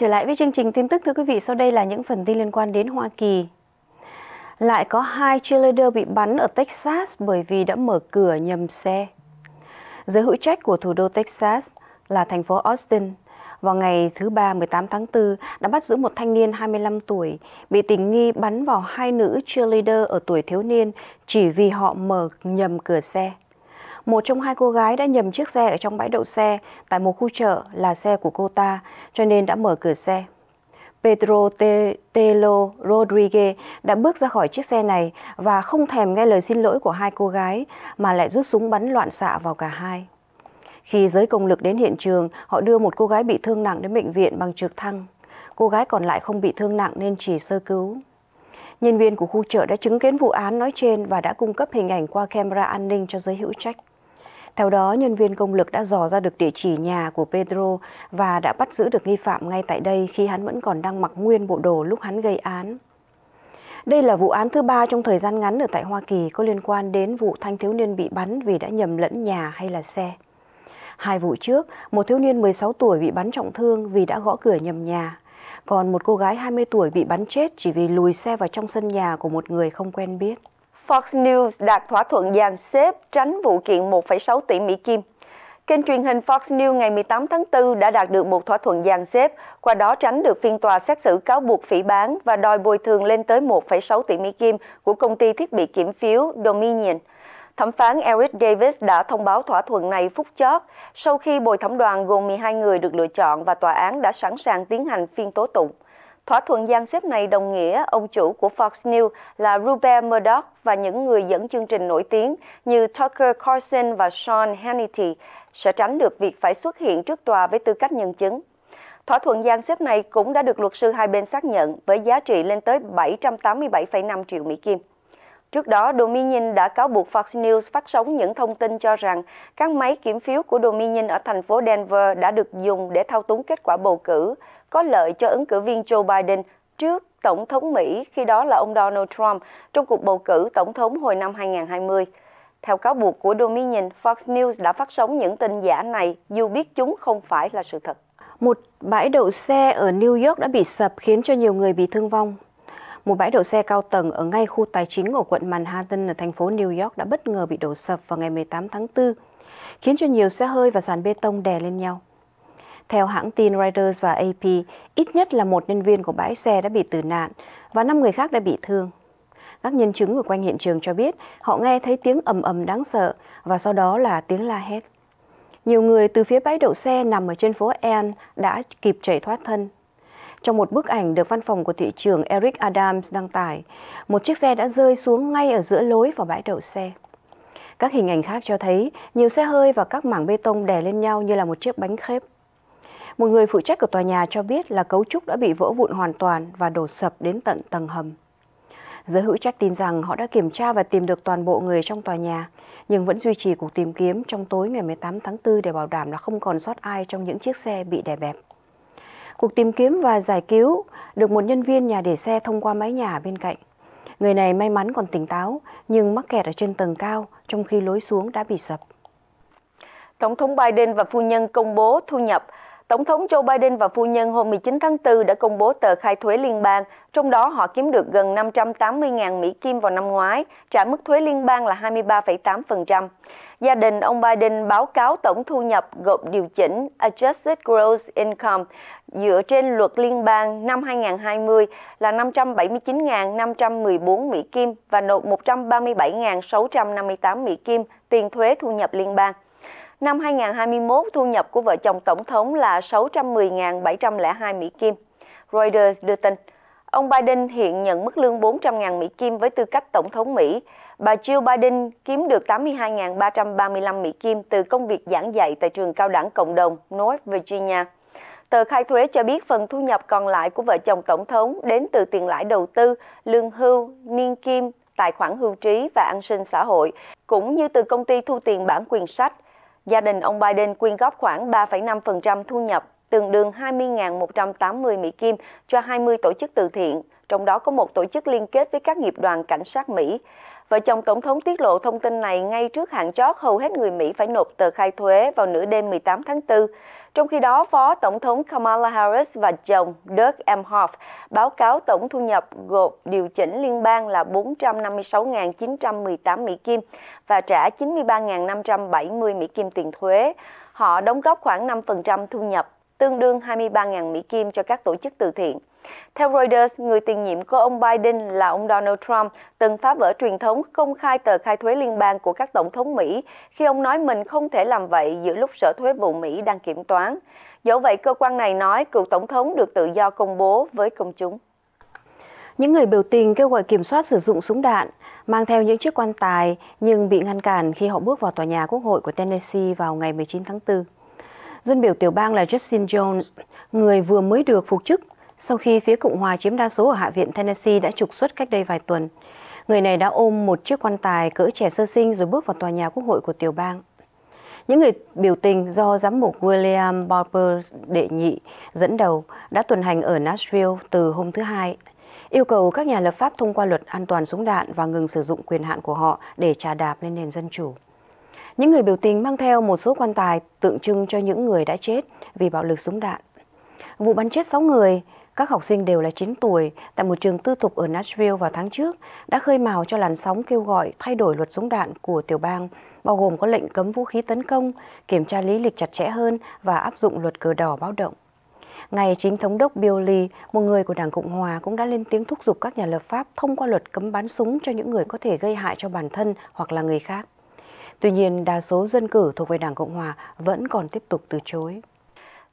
Trở lại với chương trình tin tức thưa quý vị, sau đây là những phần tin liên quan đến Hoa Kỳ. Lại có hai cheerleader bị bắn ở Texas bởi vì đã mở cửa nhầm xe. Giới hữu trách của thủ đô Texas là thành phố Austin vào ngày thứ Ba 18 tháng 4 đã bắt giữ một thanh niên 25 tuổi bị tình nghi bắn vào hai nữ cheerleader ở tuổi thiếu niên chỉ vì họ mở nhầm cửa xe một trong hai cô gái đã nhầm chiếc xe ở trong bãi đậu xe tại một khu chợ là xe của cô ta, cho nên đã mở cửa xe. Pedro Telo Rodriguez đã bước ra khỏi chiếc xe này và không thèm nghe lời xin lỗi của hai cô gái mà lại rút súng bắn loạn xạ vào cả hai. Khi giới công lực đến hiện trường, họ đưa một cô gái bị thương nặng đến bệnh viện bằng trực thăng. Cô gái còn lại không bị thương nặng nên chỉ sơ cứu. Nhân viên của khu chợ đã chứng kiến vụ án nói trên và đã cung cấp hình ảnh qua camera an ninh cho giới hữu trách. Theo đó, nhân viên công lực đã dò ra được địa chỉ nhà của Pedro và đã bắt giữ được nghi phạm ngay tại đây khi hắn vẫn còn đang mặc nguyên bộ đồ lúc hắn gây án. Đây là vụ án thứ ba trong thời gian ngắn ở tại Hoa Kỳ có liên quan đến vụ thanh thiếu niên bị bắn vì đã nhầm lẫn nhà hay là xe. Hai vụ trước, một thiếu niên 16 tuổi bị bắn trọng thương vì đã gõ cửa nhầm nhà. Còn một cô gái 20 tuổi bị bắn chết chỉ vì lùi xe vào trong sân nhà của một người không quen biết. Fox News đạt thỏa thuận dàn xếp tránh vụ kiện 1,6 tỷ Mỹ Kim. Kênh truyền hình Fox News ngày 18 tháng 4 đã đạt được một thỏa thuận dàn xếp, qua đó tránh được phiên tòa xét xử cáo buộc phỉ bán và đòi bồi thường lên tới 1,6 tỷ Mỹ Kim của công ty thiết bị kiểm phiếu Dominion. Thẩm phán Eric Davis đã thông báo thỏa thuận này phút chót sau khi bồi thẩm đoàn gồm 12 người được lựa chọn và tòa án đã sẵn sàng tiến hành phiên tố tụng. Thỏa thuận giang xếp này đồng nghĩa ông chủ của Fox News là Rupert Murdoch và những người dẫn chương trình nổi tiếng như Tucker Carlson và Sean Hannity sẽ tránh được việc phải xuất hiện trước tòa với tư cách nhân chứng. Thỏa thuận gian xếp này cũng đã được luật sư hai bên xác nhận với giá trị lên tới 787,5 triệu Mỹ Kim. Trước đó, Dominion đã cáo buộc Fox News phát sóng những thông tin cho rằng các máy kiểm phiếu của Dominion ở thành phố Denver đã được dùng để thao túng kết quả bầu cử có lợi cho ứng cử viên Joe Biden trước Tổng thống Mỹ khi đó là ông Donald Trump trong cuộc bầu cử tổng thống hồi năm 2020. Theo cáo buộc của Dominion, Fox News đã phát sóng những tin giả này dù biết chúng không phải là sự thật. Một bãi đậu xe ở New York đã bị sập khiến cho nhiều người bị thương vong. Một bãi đậu xe cao tầng ở ngay khu tài chính ở quận Manhattan ở thành phố New York đã bất ngờ bị đổ sập vào ngày 18 tháng 4, khiến cho nhiều xe hơi và sàn bê tông đè lên nhau. Theo hãng tin Reuters và AP, ít nhất là một nhân viên của bãi xe đã bị tử nạn và 5 người khác đã bị thương. Các nhân chứng ở quanh hiện trường cho biết họ nghe thấy tiếng ầm ầm đáng sợ và sau đó là tiếng la hét. Nhiều người từ phía bãi đậu xe nằm ở trên phố En đã kịp chạy thoát thân. Trong một bức ảnh được văn phòng của thị trường Eric Adams đăng tải, một chiếc xe đã rơi xuống ngay ở giữa lối vào bãi đậu xe. Các hình ảnh khác cho thấy nhiều xe hơi và các mảng bê tông đè lên nhau như là một chiếc bánh khép. Một người phụ trách của tòa nhà cho biết là cấu trúc đã bị vỡ vụn hoàn toàn và đổ sập đến tận tầng hầm. Giới hữu trách tin rằng họ đã kiểm tra và tìm được toàn bộ người trong tòa nhà, nhưng vẫn duy trì cuộc tìm kiếm trong tối ngày 18 tháng 4 để bảo đảm là không còn sót ai trong những chiếc xe bị đè bẹp. Cuộc tìm kiếm và giải cứu được một nhân viên nhà để xe thông qua mái nhà bên cạnh. Người này may mắn còn tỉnh táo, nhưng mắc kẹt ở trên tầng cao trong khi lối xuống đã bị sập. Tổng thống Biden và phu nhân công bố thu nhập Tổng thống Joe Biden và phu nhân hôm 19 tháng 4 đã công bố tờ khai thuế liên bang, trong đó họ kiếm được gần 580.000 Mỹ Kim vào năm ngoái, trả mức thuế liên bang là 23,8%. Gia đình ông Biden báo cáo tổng thu nhập gộp điều chỉnh Adjusted Gross Income dựa trên luật liên bang năm 2020 là 579.514 Mỹ Kim và nộp 137.658 Mỹ Kim tiền thuế thu nhập liên bang. Năm 2021, thu nhập của vợ chồng tổng thống là 610.702 Mỹ Kim. Reuters đưa tin, ông Biden hiện nhận mức lương 400.000 Mỹ Kim với tư cách tổng thống Mỹ. Bà Jill Biden kiếm được 82.335 Mỹ Kim từ công việc giảng dạy tại trường cao đẳng cộng đồng North Virginia. Tờ khai thuế cho biết phần thu nhập còn lại của vợ chồng tổng thống đến từ tiền lãi đầu tư, lương hưu, niên kim, tài khoản hưu trí và an sinh xã hội, cũng như từ công ty thu tiền bản quyền sách gia đình ông Biden quyên góp khoảng 3,5% thu nhập, tương đương 20.180 Mỹ Kim cho 20 tổ chức từ thiện, trong đó có một tổ chức liên kết với các nghiệp đoàn cảnh sát Mỹ. Vợ chồng Tổng thống tiết lộ thông tin này ngay trước hạn chót hầu hết người Mỹ phải nộp tờ khai thuế vào nửa đêm 18 tháng 4. Trong khi đó, Phó Tổng thống Kamala Harris và chồng Doug Emhoff báo cáo tổng thu nhập gộp điều chỉnh liên bang là 456.918 Mỹ Kim và trả 93.570 Mỹ Kim tiền thuế. Họ đóng góp khoảng 5% thu nhập, tương đương 23.000 Mỹ Kim cho các tổ chức từ thiện. Theo Reuters, người tiền nhiệm của ông Biden là ông Donald Trump từng phá vỡ truyền thống công khai tờ khai thuế liên bang của các tổng thống Mỹ khi ông nói mình không thể làm vậy giữa lúc Sở Thuế vụ Mỹ đang kiểm toán. Dẫu vậy, cơ quan này nói cựu tổng thống được tự do công bố với công chúng. Những người biểu tình kêu gọi kiểm soát sử dụng súng đạn, mang theo những chiếc quan tài nhưng bị ngăn cản khi họ bước vào tòa nhà Quốc hội của Tennessee vào ngày 19 tháng 4. Dân biểu tiểu bang là Justin Jones, người vừa mới được phục chức sau khi phía Cộng hòa chiếm đa số ở Hạ viện Tennessee đã trục xuất cách đây vài tuần. Người này đã ôm một chiếc quan tài cỡ trẻ sơ sinh rồi bước vào tòa nhà quốc hội của tiểu bang. Những người biểu tình do giám mục William Barber đệ nhị dẫn đầu đã tuần hành ở Nashville từ hôm thứ Hai, yêu cầu các nhà lập pháp thông qua luật an toàn súng đạn và ngừng sử dụng quyền hạn của họ để trà đạp lên nền dân chủ. Những người biểu tình mang theo một số quan tài tượng trưng cho những người đã chết vì bạo lực súng đạn. Vụ bắn chết 6 người các học sinh đều là 9 tuổi, tại một trường tư thục ở Nashville vào tháng trước, đã khơi mào cho làn sóng kêu gọi thay đổi luật súng đạn của tiểu bang, bao gồm có lệnh cấm vũ khí tấn công, kiểm tra lý lịch chặt chẽ hơn và áp dụng luật cờ đỏ báo động. Ngày chính thống đốc Bill Lee, một người của Đảng Cộng Hòa cũng đã lên tiếng thúc giục các nhà lập pháp thông qua luật cấm bán súng cho những người có thể gây hại cho bản thân hoặc là người khác. Tuy nhiên, đa số dân cử thuộc về Đảng Cộng Hòa vẫn còn tiếp tục từ chối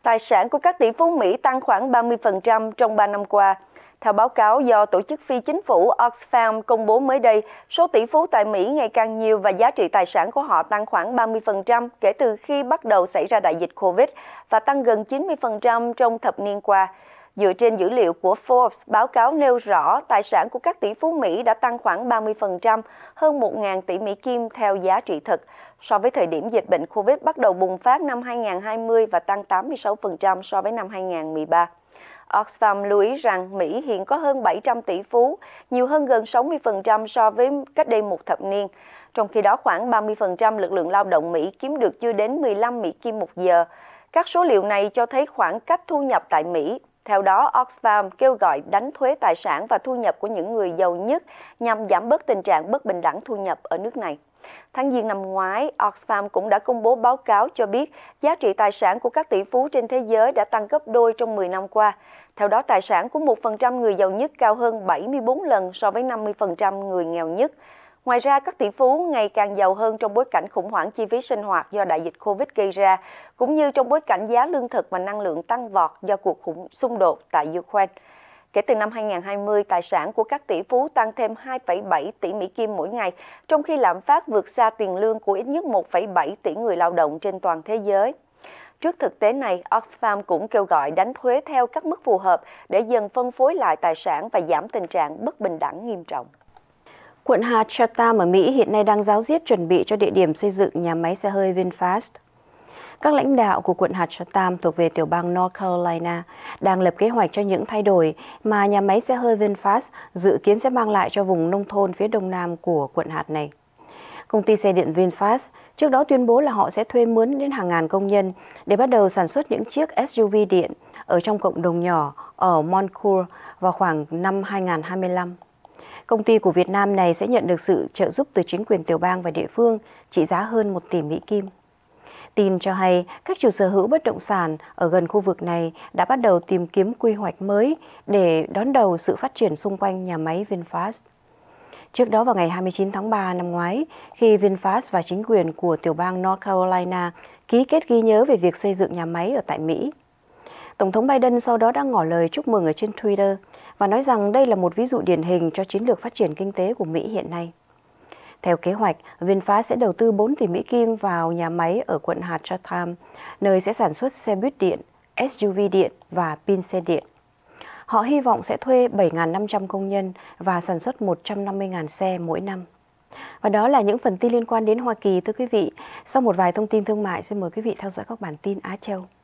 tài sản của các tỷ phú Mỹ tăng khoảng 30% trong 3 năm qua. Theo báo cáo do tổ chức phi chính phủ Oxfam công bố mới đây, số tỷ phú tại Mỹ ngày càng nhiều và giá trị tài sản của họ tăng khoảng 30% kể từ khi bắt đầu xảy ra đại dịch Covid và tăng gần 90% trong thập niên qua. Dựa trên dữ liệu của Forbes, báo cáo nêu rõ tài sản của các tỷ phú Mỹ đã tăng khoảng 30%, hơn 1.000 tỷ Mỹ kim theo giá trị thực so với thời điểm dịch bệnh COVID bắt đầu bùng phát năm 2020 và tăng 86% so với năm 2013. Oxfam lưu ý rằng Mỹ hiện có hơn 700 tỷ phú, nhiều hơn gần 60% so với cách đây một thập niên. Trong khi đó khoảng 30% lực lượng lao động Mỹ kiếm được chưa đến 15 Mỹ kim một giờ. Các số liệu này cho thấy khoảng cách thu nhập tại Mỹ. Theo đó, Oxfam kêu gọi đánh thuế tài sản và thu nhập của những người giàu nhất nhằm giảm bớt tình trạng bất bình đẳng thu nhập ở nước này. Tháng Giêng năm ngoái, Oxfam cũng đã công bố báo cáo cho biết giá trị tài sản của các tỷ phú trên thế giới đã tăng gấp đôi trong 10 năm qua. Theo đó, tài sản của 1% người giàu nhất cao hơn 74 lần so với 50% người nghèo nhất. Ngoài ra, các tỷ phú ngày càng giàu hơn trong bối cảnh khủng hoảng chi phí sinh hoạt do đại dịch Covid gây ra, cũng như trong bối cảnh giá lương thực và năng lượng tăng vọt do cuộc khủng xung đột tại Ukraine. Kể từ năm 2020, tài sản của các tỷ phú tăng thêm 2,7 tỷ Mỹ Kim mỗi ngày, trong khi lạm phát vượt xa tiền lương của ít nhất 1,7 tỷ người lao động trên toàn thế giới. Trước thực tế này, Oxfam cũng kêu gọi đánh thuế theo các mức phù hợp để dần phân phối lại tài sản và giảm tình trạng bất bình đẳng nghiêm trọng. Quận hạt Chatham ở Mỹ hiện nay đang giáo diết chuẩn bị cho địa điểm xây dựng nhà máy xe hơi VinFast các lãnh đạo của quận hạt Chatham thuộc về tiểu bang North Carolina đang lập kế hoạch cho những thay đổi mà nhà máy xe hơi VinFast dự kiến sẽ mang lại cho vùng nông thôn phía đông nam của quận hạt này. Công ty xe điện VinFast trước đó tuyên bố là họ sẽ thuê mướn đến hàng ngàn công nhân để bắt đầu sản xuất những chiếc SUV điện ở trong cộng đồng nhỏ ở Moncur vào khoảng năm 2025. Công ty của Việt Nam này sẽ nhận được sự trợ giúp từ chính quyền tiểu bang và địa phương trị giá hơn 1 tỷ Mỹ Kim. Tin cho hay các chủ sở hữu bất động sản ở gần khu vực này đã bắt đầu tìm kiếm quy hoạch mới để đón đầu sự phát triển xung quanh nhà máy VinFast. Trước đó vào ngày 29 tháng 3 năm ngoái, khi VinFast và chính quyền của tiểu bang North Carolina ký kết ghi nhớ về việc xây dựng nhà máy ở tại Mỹ. Tổng thống Biden sau đó đã ngỏ lời chúc mừng ở trên Twitter và nói rằng đây là một ví dụ điển hình cho chiến lược phát triển kinh tế của Mỹ hiện nay. Theo kế hoạch, VinFast sẽ đầu tư 4 tỷ Mỹ Kim vào nhà máy ở quận hạt Chatham, nơi sẽ sản xuất xe buýt điện, SUV điện và pin xe điện. Họ hy vọng sẽ thuê 7.500 công nhân và sản xuất 150.000 xe mỗi năm. Và đó là những phần tin liên quan đến Hoa Kỳ, thưa quý vị. Sau một vài thông tin thương mại, xin mời quý vị theo dõi các bản tin Á Châu.